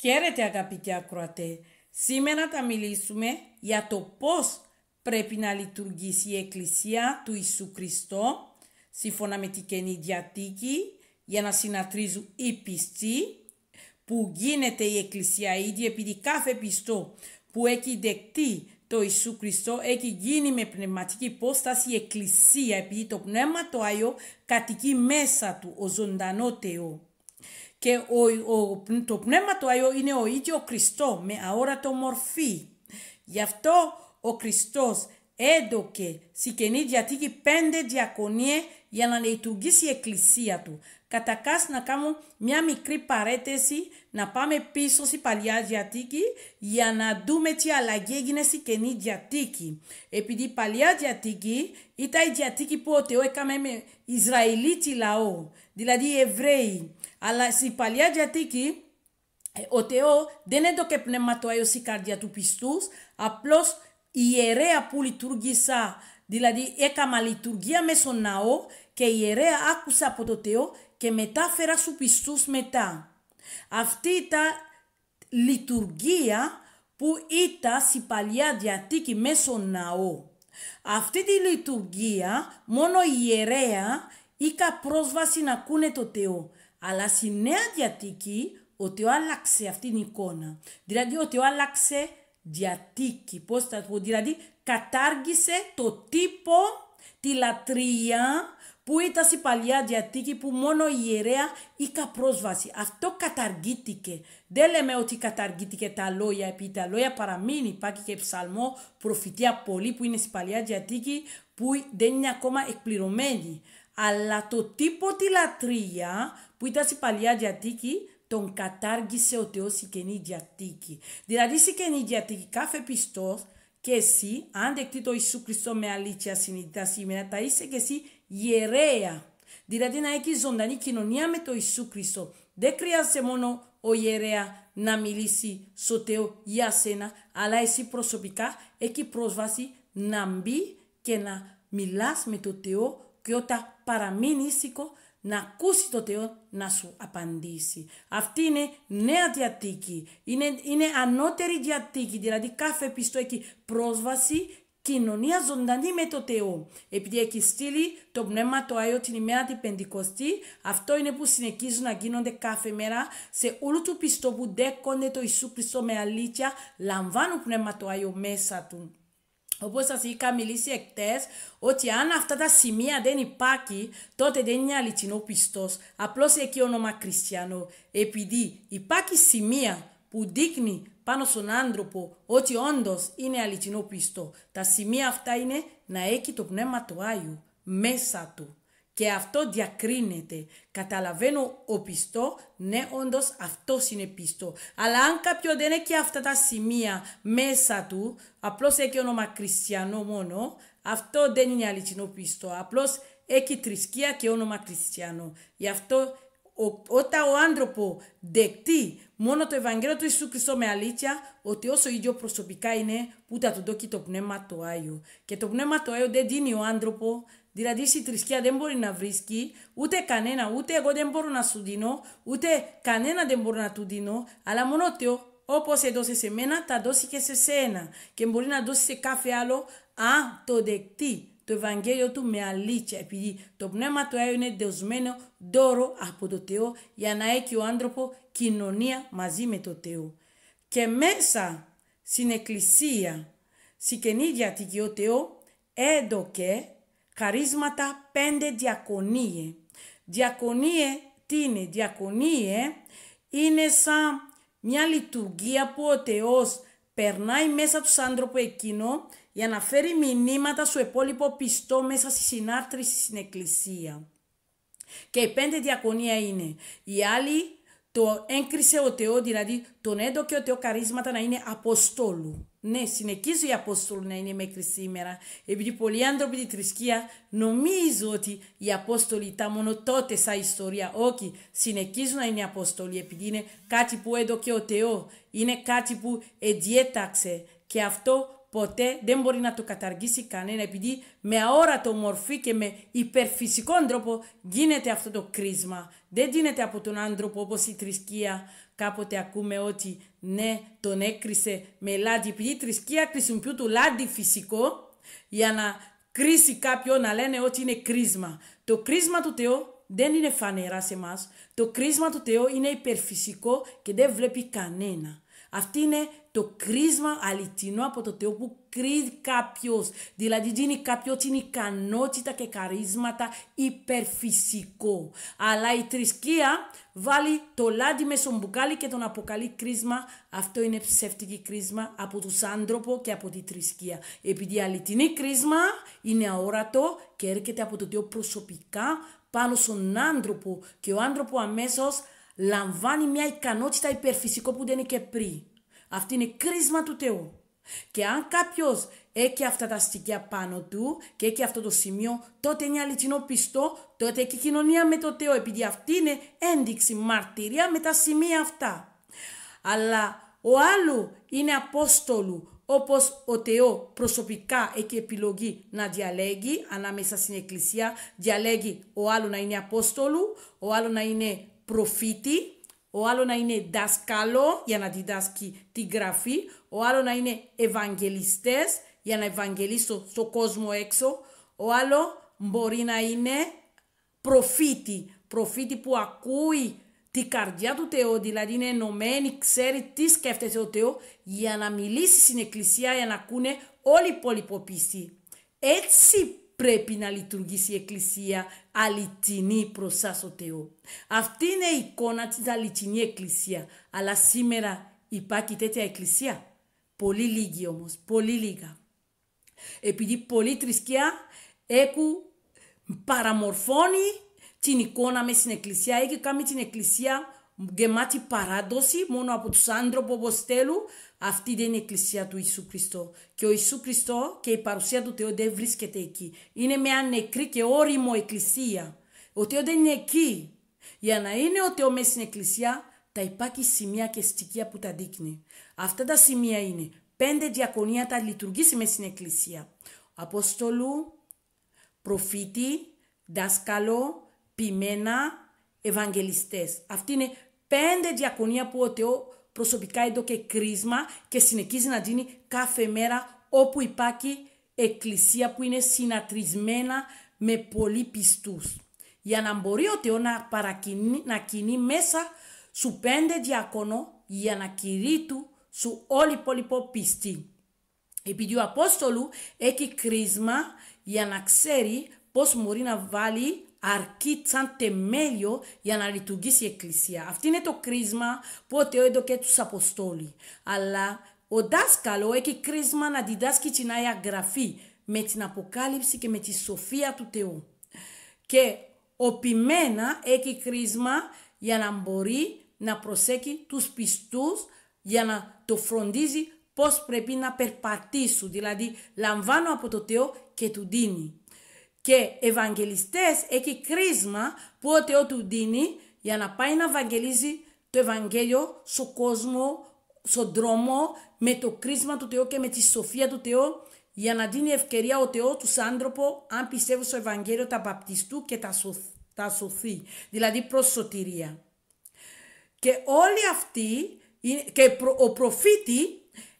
Καίρετε αγαπητοί ακροατέ. Σήμερα θα μιλήσουμε για το πώς πρέπει να λειτουργήσει η Εκκλησία του Ιησού Χριστό σύμφωνα με την Καινή Διαθήκη για να συνατρίζουν οι πιστοί που γίνεται η Εκκλησία ήδη επειδή κάθε πιστό που έχει δεκτεί το Ιησού Χριστό έχει γίνει με πνευματική υπόσταση η Εκκλησία επειδή το Πνεύμα το Άγιο κατοικεί μέσα του ο ζωντανό Θεό και ο, ο, το Πνεύμα του Αγίου είναι ο ίδιος Χριστός με αόρατο μορφή. Γι' αυτό ο Χριστός έδωκε στη Καινή Διαθήκη πέντε διακονίες για να λειτουργήσει η Εκκλησία του. κατά να κάνουμε μια μικρή παρέτηση, να πάμε πίσω στη Παλιά Διαθήκη για να δούμε τι αλλαγή έγινε στη Καινή Διαθήκη. Επειδή η Παλιά Διαθήκη ήταν η Διαθήκη που ο Θεός έκαμε με Ισραηλίτη λαό, δηλαδή Εβραίοι. Αλλά στη Παλιά Διαθήκη ε, ο Θεός δεν έδωκε πνεύμα το η καρδιά του πιστούς, απλώς η ιερέα που λειτουργήσα, δηλαδή έκανα λειτουργία μέσω ναό και η ιερέα άκουσα από το Θεό και μετάφερα σου πιστούς μετά. Αυτή ήταν λειτουργία που ήταν στη Παλιά Διαθήκη μέσω ναό. Αυτή τη λειτουργία μόνο η ιερέα είχα πρόσβαση να ακούνε το Θεό αλλά στη Νέα Διατική ο άλλαξε αυτήν την εικόνα. Δηλαδή ο άλλαξε διατίκη, πώς θα πω, δηλαδή κατάργησε το τύπο, τη λατρεία που ήταν στην Παλιά Διατίκη που μόνο η ιερέα είχα πρόσβαση. Αυτό καταργήθηκε. Δεν λέμε ότι καταργήθηκε τα λόγια, επί τα λόγια παραμείνει. Υπάρχει και ψαλμό προφητεία πολύ που είναι στην Παλιά Διατίκη που δεν είναι ακόμα εκπληρωμένη αλλά το τύπο λατρεία που ήταν στην Παλιά διατίκη τον κατάργησε ο Θεός η Καινή διατήκη. Δηλαδή η Καινή διατήκη κάθε πιστός και εσύ, αν δεχτεί το Ιησού Χριστό με αλήθεια συνειδητά σήμερα, θα είσαι και εσύ ιερέα. Δηλαδή να έχεις ζωντανή κοινωνία με το Ιησού Χριστό. Δεν χρειάζεται μόνο ο ιερέα να μιλήσει στο Θεό για σένα, αλλά εσύ προσωπικά έχει πρόσβαση να μπει και να μιλάς με το Θεό και όταν παραμείνει ήσυχο να ακούσει το Θεό να σου απαντήσει. Αυτή είναι νέα διατήκη, είναι, είναι ανώτερη διατήκη, δηλαδή κάθε πιστό έχει πρόσβαση κοινωνία ζωντανή με το Θεό. Επειδή έχει στείλει το Πνεύμα το Άγιο την ημέρα την Πεντηκοστή, αυτό είναι που συνεχίζουν να γίνονται κάθε μέρα σε όλου του πιστό που δέκονται το Ιησού Χριστό με αλήθεια, λαμβάνουν Πνεύμα το Άγιο μέσα του. Όπως σας είχα μιλήσει εκτές, ότι αν αυτά τα σημεία δεν υπάρχει, τότε δεν είναι αληθινό πιστός. Απλώς έχει όνομα χριστιανό. Επειδή υπάρχει σημεία που δείχνει πάνω στον άνθρωπο ότι όντως είναι αληθινό πιστό. Τα σημεία αυτά είναι να έχει το πνεύμα του Άγιου μέσα του. Και αυτό διακρίνεται. Καταλαβαίνω ο πιστό, ναι όντως αυτό είναι πιστό. Αλλά αν κάποιο δεν έχει αυτά τα σημεία μέσα του, απλώς έχει όνομα χριστιανό μόνο, αυτό δεν είναι αληθινό πιστό. Απλώς έχει θρησκεία και όνομα χριστιανό. Γι' αυτό ο, όταν ο άνθρωπο δεκτεί μόνο το Ευαγγέλιο του Ιησού Χριστό με αλήθεια, ότι όσο ίδιο προσωπικά είναι, ούτε του δόκει το πνεύμα το Άγιο. Και το πνεύμα το Άγιο δεν δίνει ο άνθρωπο Δηλαδή στη θρησκεία δεν μπορεί να βρίσκει ούτε κανένα, ούτε εγώ δεν μπορώ να σου δίνω, ούτε κανένα δεν μπορώ να του δίνω, αλλά μόνο ότι Όπως έδωσε σε μένα, τα δώσει και σε σένα. Και μπορεί να δώσει σε κάθε άλλο, αν το δεκτεί το Ευαγγέλιο του με αλήθεια. Επειδή το πνεύμα του Άγιου είναι δεσμένο, δώρο από το Θεό, για να έχει ο άνθρωπο κοινωνία μαζί με το Θεό. Και μέσα στην Εκκλησία, στην καινή ο Θεό έδωκε Χαρίσματα πέντε διακονίε. Διακονίε τι είναι, διακονίε είναι σαν μια λειτουργία που ο Θεός περνάει μέσα τους άνθρωπο εκείνο για να φέρει μηνύματα στο υπόλοιπο πιστό μέσα στη συνάρτηση στην εκκλησία. Και η πέντε διακονία είναι η άλλη το έγκρισε ο Θεός, δηλαδή τον έδωκε ο Θεός καρίσματα να είναι Αποστόλου. Ναι, συνεχίζει η Απόστολη να είναι μέχρι σήμερα, επειδή πολλοί άνθρωποι τη θρησκεία νομίζουν ότι οι Απόστολοι ήταν μόνο τότε σαν ιστορία. Όχι, συνεχίζουν να είναι Απόστολοι, επειδή είναι κάτι που έδωκε ο Θεό, είναι κάτι που εδιέταξε και αυτό ποτέ δεν μπορεί να το καταργήσει κανένα, επειδή με αόρατο μορφή και με υπερφυσικό τρόπο γίνεται αυτό το κρίσμα. Δεν γίνεται από τον άνθρωπο όπως η θρησκεία Κάποτε ακούμε ότι ναι, τον έκρισε με λάδι. Επειδή η θρησκεία χρησιμοποιούν το λάδι φυσικό για να κρίσει κάποιον να λένε ότι είναι κρίσμα. Το κρίσμα του Θεού δεν είναι φανερά σε εμάς. Το κρίσμα του Θεού είναι υπερφυσικό και δεν βλέπει κανένα. Αυτή είναι το κρίσμα αληθινό από το Θεό που κρίνει κάποιος. Δηλαδή δίνει κάποιο την ικανότητα και καρίσματα υπερφυσικό. Αλλά η θρησκεία βάλει το λάδι με μπουκάλι και τον αποκαλεί κρίσμα. Αυτό είναι ψεύτικη κρίσμα από τους άνθρωπο και από τη θρησκεία. Επειδή η αληθινή κρίσμα είναι αόρατο και έρχεται από το Θεό προσωπικά πάνω στον άνθρωπο και ο άνθρωπο αμέσως λαμβάνει μια ικανότητα υπερφυσικό που δεν είναι και πριν. Αυτή είναι κρίσμα του Θεού. Και αν κάποιος έχει αυτά τα στοιχεία πάνω του και έχει αυτό το σημείο, τότε είναι αληθινό πιστό, τότε έχει κοινωνία με το Θεό, επειδή αυτή είναι ένδειξη, μαρτυρία με τα σημεία αυτά. Αλλά ο άλλο είναι Απόστολου, όπως ο Θεό προσωπικά έχει επιλογή να διαλέγει ανάμεσα στην Εκκλησία, διαλέγει ο άλλο να είναι Απόστολου, ο άλλο να είναι προφήτη, ο άλλο να είναι δάσκαλο για να διδάσκει τη γραφή, ο άλλο να είναι ευαγγελιστές για να ευαγγελίσω στο κόσμο έξω, ο άλλο μπορεί να είναι προφήτη, προφήτη που ακούει την καρδιά του Θεού, δηλαδή είναι ενωμένη, ξέρει τι σκέφτεται ο Θεός για να μιλήσει στην Εκκλησία για να ακούνε όλοι οι υπόλοιποι Έτσι πρέπει να λειτουργήσει η Εκκλησία αληθινή προς ο Θεό. Αυτή είναι η εικόνα της αληθινή Εκκλησία. Αλλά σήμερα υπάρχει τέτοια Εκκλησία. Πολύ λίγη όμως, πολύ λίγα. Επειδή πολλή θρησκεία έχουν παραμορφώνει την εικόνα μες στην Εκκλησία, έχει κάνει την Εκκλησία γεμάτη παράδοση μόνο από τους άνθρωποι όπως θέλουν, αυτή δεν είναι η εκκλησία του Ιησού Χριστό. Και ο Ιησού Χριστό και η παρουσία του Θεού δεν βρίσκεται εκεί. Είναι μια νεκρή και όριμο εκκλησία. Ο Θεός δεν είναι εκεί. Για να είναι ο Θεός μέσα στην εκκλησία, τα υπάρχει σημεία και στοιχεία που τα δείχνει. Αυτά τα σημεία είναι πέντε διακονία τα λειτουργήσει μέσα στην εκκλησία. Απόστολου, προφήτη, δάσκαλο, ποιμένα, Ευαγγελιστές. Αυτή είναι πέντε διακονία που ο Θεό προσωπικά έδωκε κρίσμα και συνεχίζει να δίνει κάθε μέρα όπου υπάρχει εκκλησία που είναι συνατρισμένα με πολλοί πιστούς. Για να μπορεί ο Θεός να, παρακινεί, να κινεί μέσα σου πέντε διακονό για να κυρίει του σου όλοι υπόλοιπο πιστοί. Επειδή ο Απόστολου έχει κρίσμα για να ξέρει πώς μπορεί να βάλει αρκεί σαν τεμέλιο για να λειτουργήσει η Εκκλησία. Αυτή είναι το κρίσμα που ο Θεό έδωκε τους Αποστόλοι. Αλλά ο δάσκαλο έχει κρίσμα να διδάσκει την Άγια Γραφή με την Αποκάλυψη και με τη σοφία του Θεού. Και ο οπιμένα έχει κρίσμα για να μπορεί να προσέχει τους πιστούς για να το φροντίζει πώς πρέπει να περπατήσουν. Δηλαδή λαμβάνω από το Θεό και του δίνει και ευαγγελιστές έχει κρίσμα που ο Θεό του δίνει για να πάει να ευαγγελίζει το Ευαγγέλιο στον κόσμο, στον δρόμο, με το κρίσμα του Θεού και με τη σοφία του Θεού, για να δίνει ευκαιρία ο Θεός του άνθρωπο, αν πιστεύει στο Ευαγγέλιο, τα βαπτιστού και τα, τα σωθεί, δηλαδή προς σωτηρία. Και όλοι αυτοί, και ο προφήτη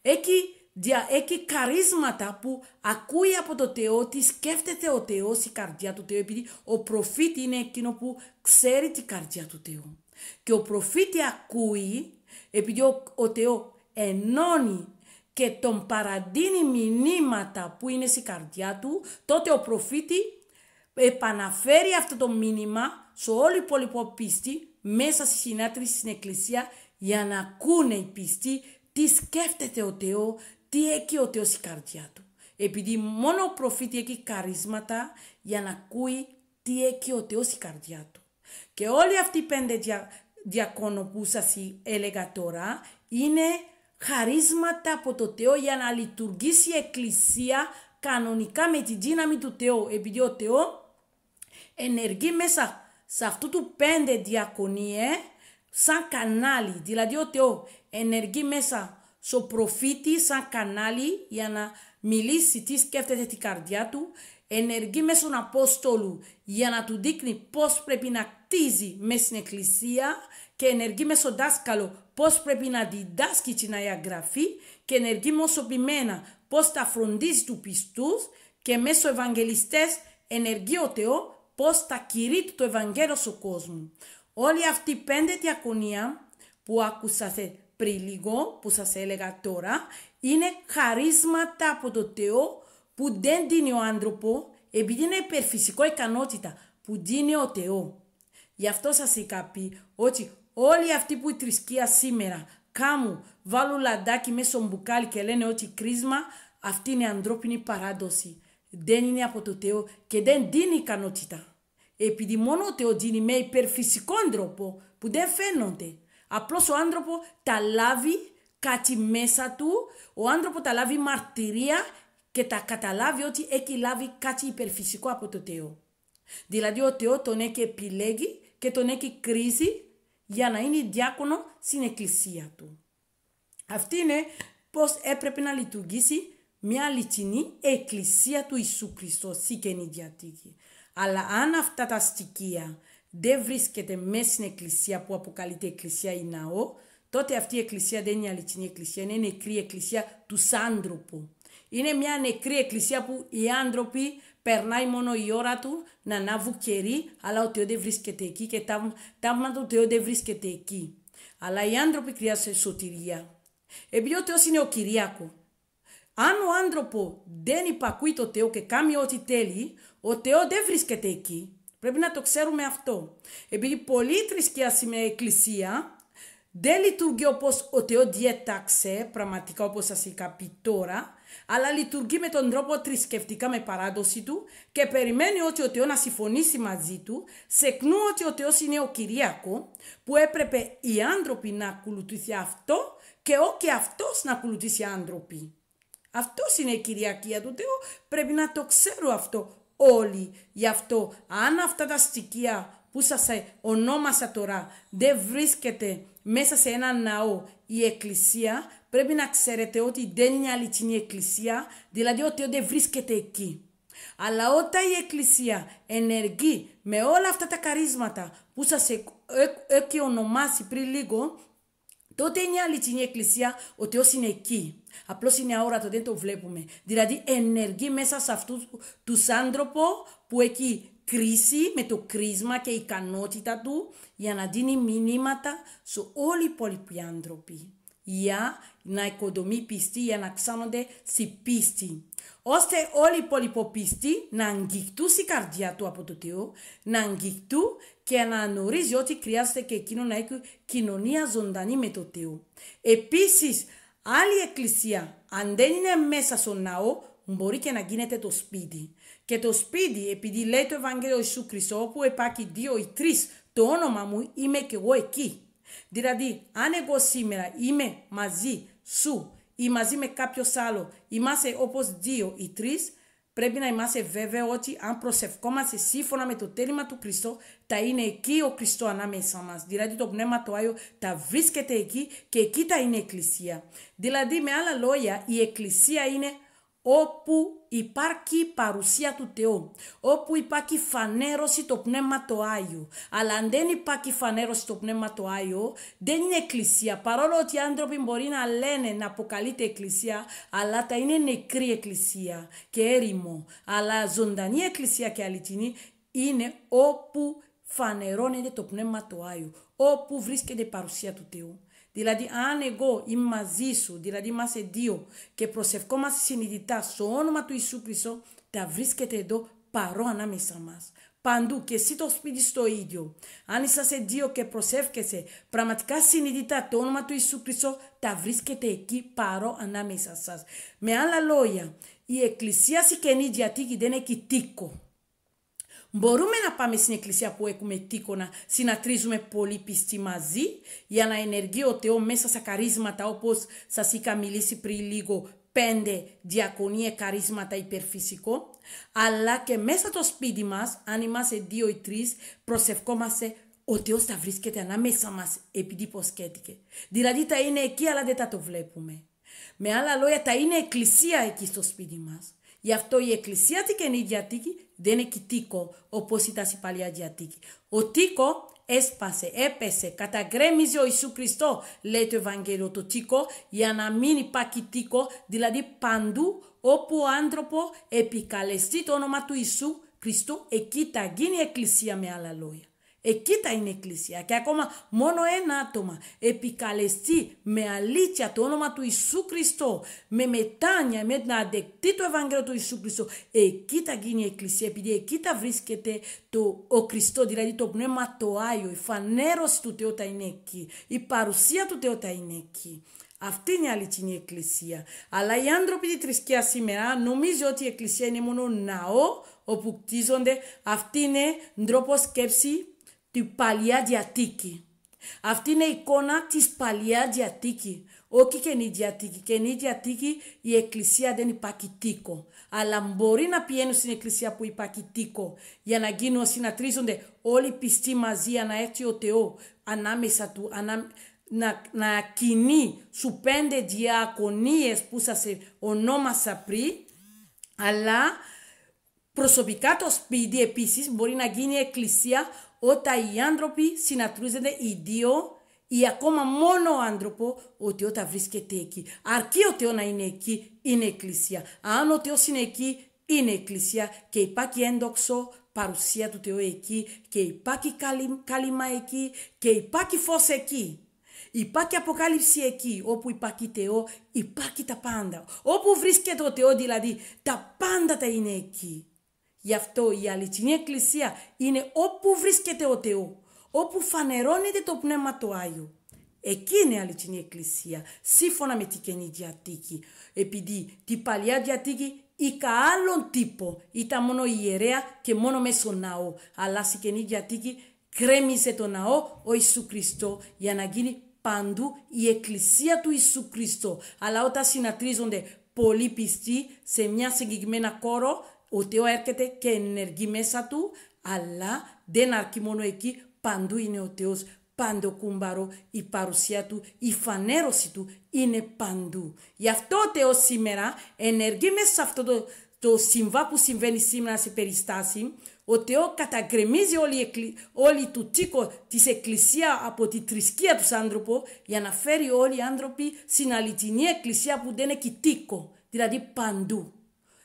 έχει δια έχει καρίσματα που ακούει από το Θεό, τι σκέφτεται ο Θεός, η καρδιά του Θεού, επειδή ο προφήτη είναι εκείνο που ξέρει την καρδιά του Θεού. Και ο προφήτη ακούει, επειδή ο, Θεό ενώνει και τον παραδίνει μηνύματα που είναι στη καρδιά του, τότε ο προφήτη επαναφέρει αυτό το μήνυμα σε όλη οι υπόλοιπη πίστη μέσα στη συνάντηση στην εκκλησία για να ακούνε οι πιστοί τι σκέφτεται ο Θεό, τι έχει ο Θεός η καρδιά του. Επειδή μόνο ο προφήτη έχει καρίσματα για να ακούει τι έχει ο Θεός η καρδιά του. Και όλοι αυτοί οι πέντε δια, διακόνο που σας έλεγα τώρα είναι χαρίσματα από το Θεό για να λειτουργήσει η Εκκλησία κανονικά με τη δύναμη του Θεού. Επειδή ο Θεό ενεργεί μέσα σε αυτού του πέντε διακονίε σαν κανάλι. Δηλαδή ο Θεό ενεργεί μέσα στο προφήτης σαν κανάλι για να μιλήσει τι σκέφτεται την καρδιά του, ενεργεί μέσω Απόστολου για να του δείχνει πώς πρέπει να κτίζει μες στην Εκκλησία και ενεργεί μέσω δάσκαλο πώς πρέπει να διδάσκει την Αγία Γραφή και ενεργεί ποιμένα πώς τα φροντίζει του πιστούς και μέσω Ευαγγελιστές ενεργεί ο Θεό πώς τα κηρύττει το Ευαγγέλιο στον κόσμο. Όλη αυτή η πέντε διακονία που ακούσατε πριν λίγο που σας έλεγα τώρα είναι χαρίσματα από το Θεό που δεν δίνει ο άνθρωπο επειδή είναι υπερφυσικό ικανότητα που δίνει ο Θεό. Γι' αυτό σας είχα πει ότι όλοι αυτοί που η θρησκεία σήμερα κάμου βάλουν λαντάκι μέσα στο μπουκάλι και λένε ότι κρίσμα αυτή είναι η ανθρώπινη παράδοση. Δεν είναι από το Θεό και δεν δίνει ικανότητα. Επειδή μόνο ο Θεός δίνει με υπερφυσικό τρόπο που δεν φαίνονται. Απλώς ο άνθρωπος τα λάβει κάτι μέσα του, ο άνθρωπος τα λάβει μαρτυρία και τα καταλάβει ότι έχει λάβει κάτι υπερφυσικό από το Θεό. Δηλαδή ο Θεό τον έχει επιλέγει και τον έχει κρίσει για να είναι διάκονο στην εκκλησία του. Αυτή είναι πώς έπρεπε να λειτουργήσει μια αληθινή εκκλησία του Ιησού Χριστού, σήκεν η Διατήκη. Αλλά αν αυτά τα στοιχεία δεν βρίσκεται μέσα στην εκκλησία που αποκαλείται εκκλησία ή ναό, τότε αυτή η εκκλησία δεν είναι αληθινή εκκλησία, είναι νεκρή εκκλησία του άνθρωπου. Είναι μια νεκρή εκκλησία που οι άνθρωποι περνάει μόνο η ώρα του να ανάβουν κερί, αλλά ο Θεός δεν βρίσκεται εκεί και ταύμα του Θεού δεν βρίσκεται εκεί. Αλλά οι άνθρωποι χρειάζονται σωτηρία. Επειδή ο Θεός είναι ο Κυριάκο. Αν ο άνθρωπο δεν υπακούει το Θεό και κάνει ό,τι θέλει, ο Θεός δεν βρίσκεται εκεί. Πρέπει να το ξέρουμε αυτό. Επειδή πολλή θρησκεία σημαίνει εκκλησία, δεν λειτουργεί όπως ο Θεός διέταξε, πραγματικά όπως σας είχα πει τώρα, αλλά λειτουργεί με τον τρόπο θρησκευτικά με παράδοση του και περιμένει ότι ο Θεός να συμφωνήσει μαζί του, σε κνού ότι ο Θεός είναι ο Κυριακό, που έπρεπε οι άνθρωποι να ακολουθήσει αυτό και όχι αυτός να ακολουθήσει άνθρωποι. Αυτός είναι η Κυριακία του Θεού, πρέπει να το ξέρω αυτό όλοι. Γι' αυτό, αν αυτά τα στοιχεία που σας ονόμασα τώρα δεν βρίσκεται μέσα σε ένα ναό η εκκλησία, πρέπει να ξέρετε ότι δεν είναι αληθινή εκκλησία, δηλαδή ότι δεν βρίσκεται εκεί. Αλλά όταν η εκκλησία ενεργεί με όλα αυτά τα καρίσματα που σας έχει ονομάσει πριν λίγο, Τότε είναι την εκκλησία, ο Θεός είναι εκεί. Απλώς είναι αόρατο, δεν το βλέπουμε. Δηλαδή ενεργεί μέσα σε αυτούς τους άνθρωπο που έχει κρίση με το κρίσμα και η ικανότητα του για να δίνει μηνύματα σε όλοι οι υπόλοιποι άνθρωποι για να οικοδομεί πιστή, για να ξάνονται στη πίστη. Ώστε όλοι οι υπόλοιποι πιστοί να αγγιχτούν η καρδιά του από το Θεό, να αγγιχτούν και να αναγνωρίζει ότι χρειάζεται και εκείνο να έχει κοινωνία ζωντανή με το Θεό. Επίσης, άλλη εκκλησία, αν δεν είναι μέσα στον ναό, μπορεί και να γίνεται το σπίτι. Και το σπίτι, επειδή λέει το Ευαγγέλιο Ιησού Χριστό, όπου υπάρχει δύο ή τρεις, το όνομα μου είμαι και εγώ εκεί. Δηλαδή, αν εγώ σήμερα είμαι μαζί σου ή μαζί με κάποιος άλλο, είμαστε όπως δύο ή τρεις, πρέπει να είμαστε βέβαιοι ότι αν προσευχόμαστε σύμφωνα με το τέλημα του Χριστού, θα είναι εκεί ο Χριστός ανάμεσά μας. Δηλαδή το πνεύμα του Άγιο θα βρίσκεται εκεί και εκεί θα είναι η Εκκλησία. Δηλαδή, με άλλα λόγια, η Εκκλησία είναι όπου υπάρχει παρουσία του Θεού, όπου υπάρχει φανέρωση το Πνεύμα το Άγιο. Αλλά αν δεν υπάρχει φανέρωση το Πνεύμα το Άγιο, δεν είναι εκκλησία. Παρόλο ότι οι άνθρωποι μπορεί να λένε να αποκαλείται εκκλησία, αλλά τα είναι νεκρή εκκλησία και έρημο. Αλλά ζωντανή εκκλησία και αληθινή είναι όπου φανερώνεται το Πνεύμα το Άγιο, όπου βρίσκεται η παρουσία του Θεού. Δηλαδή αν εγώ είμαι μαζί σου, δηλαδή είμαστε δύο και προσευχόμαστε συνειδητά στο όνομα του Ιησού Χριστό, τα βρίσκεται εδώ παρό ανάμεσα μας. Παντού και εσύ το σπίτι στο ίδιο. Αν είσαστε δύο και προσεύχεσαι πραγματικά συνειδητά το όνομα του Ιησού Χριστό, τα βρίσκεται εκεί παρό ανάμεσα σας. Με άλλα λόγια, η Εκκλησία Καινή Διατήκη δεν έχει τίκο. Μπορούμε να πάμε στην εκκλησία που έχουμε να συνατρίζουμε πολύ πιστοί μαζί για να ενεργεί ο Θεός μέσα στα καρίσματα όπως σας είχα μιλήσει πριν λίγο πέντε διακονίε καρίσματα υπερφυσικό, αλλά και μέσα στο σπίτι μας, αν είμαστε δύο ή τρεις, προσευχόμαστε ο Θεός θα βρίσκεται ανάμεσα μας επειδή υποσχέθηκε. Δηλαδή τα είναι εκεί αλλά δεν θα το βλέπουμε. Με άλλα λόγια τα είναι εκκλησία εκεί στο σπίτι μας. Γι' αυτό η εκκλησία την Καινή διατήκη δεν έχει τίκο όπως ήταν στην παλιά διαθήκη. Ο τίκο έσπασε, έπεσε, καταγκρέμιζε ο Ιησού Χριστό, λέει το Ευαγγέλιο, το τίκο, για να μην υπάρχει τίκο, δηλαδή παντού όπου ο άνθρωπο επικαλεστεί το όνομα του Ιησού Χριστού, εκεί θα γίνει η εκκλησία με άλλα λόγια. Εκεί τα είναι Εκκλησία. Και ακόμα μόνο ένα άτομα επικαλεστεί με αλήθεια το όνομα του Ιησού Χριστό, με μετάνοια, με να αντεκτεί του Ευαγγέλου του Ιησού Χριστό. Εκεί τα γίνει η Εκκλησία, επειδή εκεί τα βρίσκεται το, ο Χριστός, δηλαδή το πνεύμα το Άγιο, η φανέρωση του Θεού τα είναι εκεί, η παρουσία του Θεού είναι εκεί. Αυτή είναι η αληθινή Εκκλησία. Αλλά οι άνθρωποι της θρησκείας σήμερα νομίζουν ότι η Εκκλησία είναι μόνο ναό όπου κτίζονται. Αυτή είναι τρόπο σκέψη την Παλιά Διαθήκη. Αυτή είναι η εικόνα της Παλιά Διαθήκη, όχι Καινή Διαθήκη. Καινή Διαθήκη η Εκκλησία δεν υπάρχει τίκο, αλλά μπορεί να πηγαίνουν στην Εκκλησία που υπάρχει τίκο, για να γίνουν, συνατρίζονται όλοι οι πιστοί μαζί, να έρθει ο Θεός ανάμεσα του, ανά, να, να κινεί ...σου πέντε διακονίες που σας ονόμασα πριν, αλλά προσωπικά το σπίτι επίσης μπορεί να γίνει εκκλησία όταν οι άνθρωποι συνατρούζονται οι δύο ή ακόμα μόνο ο άνθρωπο ότι όταν βρίσκεται εκεί. Αρκεί ο Θεό να είναι εκεί, είναι εκκλησία. Αν ο Θεός είναι εκεί, είναι εκκλησία και υπάρχει έντοξο παρουσία του Θεού εκεί και υπάρχει κάλυμα εκεί και υπάρχει φως εκεί. Υπάρχει αποκάλυψη εκεί, όπου υπάρχει Θεό, υπάρχει τα πάντα. Όπου βρίσκεται ο Θεός δηλαδή, τα πάντα τα είναι εκεί. Γι' αυτό η αληθινή εκκλησία είναι όπου βρίσκεται ο Θεός, όπου φανερώνεται το Πνεύμα του Άγιου. Εκεί είναι η αληθινή εκκλησία, σύμφωνα με την Καινή Διαθήκη. Επειδή την Παλιά Διαθήκη είχα άλλον τύπο, ήταν μόνο η ιερέα και μόνο μέσω ναό. Αλλά στην Καινή Διαθήκη κρέμισε το ναό ο Ιησού Χριστό για να γίνει παντού η εκκλησία του Ιησού Χριστό. Αλλά όταν συνατρίζονται πολλοί πιστοί σε μια συγκεκριμένα κόρο, ο Θεό έρχεται και ενεργεί μέσα του, αλλά δεν αρκεί μόνο εκεί, παντού είναι ο Θεός, πάντο κούμπαρο, η παρουσία του, η φανέρωση του είναι παντού. Γι' αυτό ο Θεός σήμερα ενεργεί μέσα σε αυτό το, το συμβά που συμβαίνει σήμερα σε περιστάσεις. ο Θεός κατακρεμίζει όλη, όλη του τσίκο της εκκλησία από τη θρησκεία τους άνθρωπου για να φέρει όλοι οι άνθρωποι στην αληθινή εκκλησία που δεν έχει τίκο, δηλαδή παντού.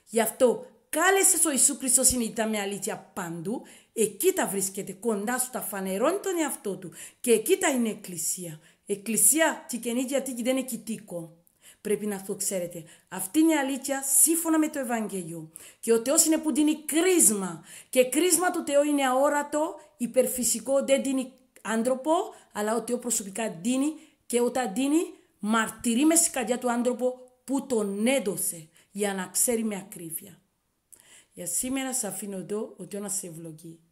Γι' αυτό Κάλεσε ο Ιησού Χριστό είναι με αλήθεια παντού, εκεί τα βρίσκεται, κοντά σου, τα φανερώνει τον εαυτό του και εκεί τα είναι εκκλησία. Εκκλησία τι καινή δεν είναι κοιτικό. Πρέπει να το ξέρετε. Αυτή είναι η αλήθεια σύμφωνα με το Ευαγγέλιο. Και ο Θεός είναι που δίνει κρίσμα. Και κρίσμα του Θεού είναι αόρατο, υπερφυσικό, δεν δίνει άνθρωπο, αλλά ο Θεός προσωπικά δίνει και όταν δίνει μαρτυρεί μες στην καρδιά του άνθρωπο που τον έδωσε για να ξέρει με ακρίβεια. Για σήμερα σε αφήνω εδώ ότι να σε ευλογεί.